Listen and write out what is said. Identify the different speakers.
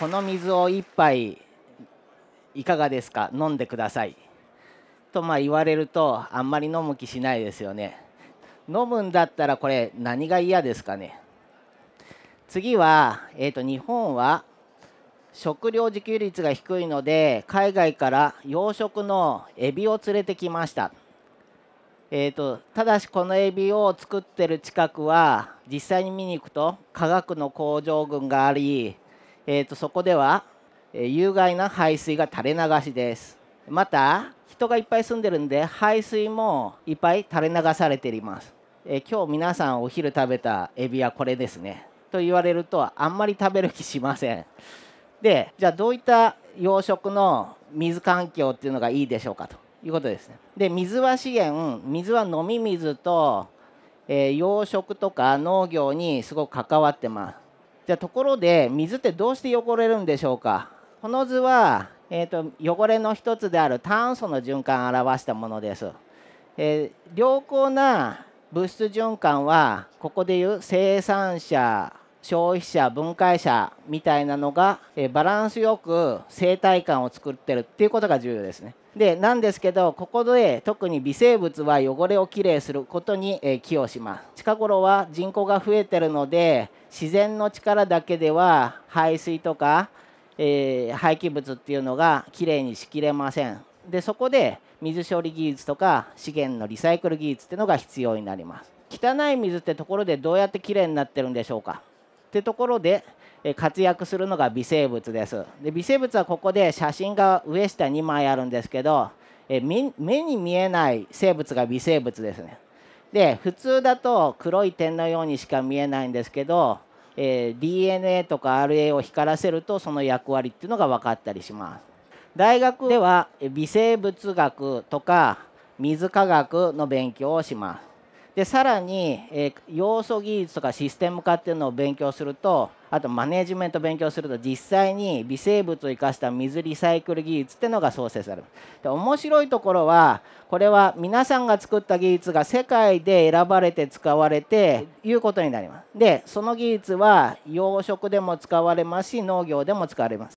Speaker 1: この水を1杯いかがですか飲んでくださいとまあ言われるとあんまり飲む気しないですよね飲むんだったらこれ何が嫌ですかね次は、えーと、日本は食料自給率が低いので海外から養殖のエビを連れてきました、えーと、とただしこのエビを作ってる近くは実際に見に行くと化学の工場群がありえー、とそこでは、え有害な排水が垂れ流しですまた人がいっぱい住んでるんで排水もいっぱい垂れ流されています、え今日皆さんお昼食べたエビはこれですねと言われるとあんまり食べる気しませんでじゃあどういった養殖の水環境っていうのがいいでしょうかということですねで水は資源水は飲み水と、えー、養殖とか農業にすごく関わってますじゃあところで水ってどうして汚れるんでしょうかこの図は、えーと、汚れの一つである炭素の循環を表したものです、えー、良好な物質循環はここでいう生産者消費者分解者みたいなのが、えバランスよく生態感を作ってるっていうことが重要ですね。でなんですけどここで特に微生物は汚れをきれいすることに、え寄与します近頃は人口が増えてるので自然の力だけでは排水とか、えー、廃棄物っていうのがきれいにしきれませんでそこで水処理技術とか資源のリサイクル技術っていうのが必要になります汚い水ってところでどうやってきれいになってるんでしょうかってところで活躍するのが微生物です。で微生物はここで写真が上下2枚あるんですけど目に見えない生物が微生物ですね。で普通だと黒い点のようにしか見えないんですけど、え DNA とか RA を光らせるとその役割っていうのが分かったりします。大学では微生物学とか水化学の勉強をします。でさらに、え要素技術とかシステム化っていうのを勉強するとあとマネジメント勉強すると実際に微生物を生かした水リサイクル技術っていうのが創生されるで面白いところはこれは皆さんが作った技術が世界で選ばれて使われていうことになりますでその技術は養殖でも使われますし農業でも使われます